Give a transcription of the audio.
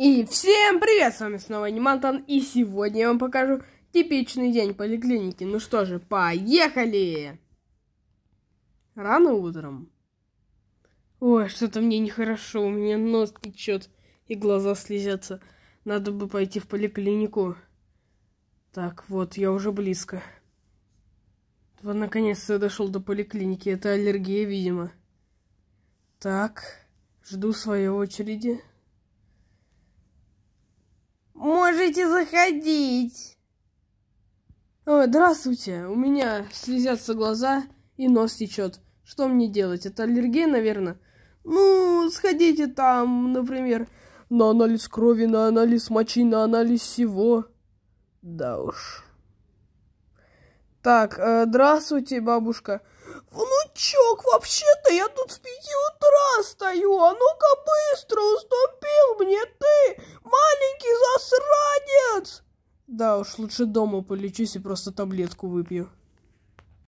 И всем привет, с вами снова Нимантон, и сегодня я вам покажу типичный день поликлиники. Ну что же, поехали! Рано утром. Ой, что-то мне нехорошо, у меня нос течет и глаза слезятся. Надо бы пойти в поликлинику. Так, вот, я уже близко. Вот, наконец-то я дошел до поликлиники, это аллергия, видимо. Так, жду своей очереди. Можете заходить. Ой, здравствуйте. У меня слезятся глаза и нос течет. Что мне делать? Это аллергия, наверное? Ну, сходите там, например, на анализ крови, на анализ мочи, на анализ всего. Да уж. Так, э, здравствуйте, бабушка. Внучок, вообще-то я тут с пяти утра стою, а ну-ка быстро уступил мне ты. Да уж, лучше дома полечусь и просто таблетку выпью.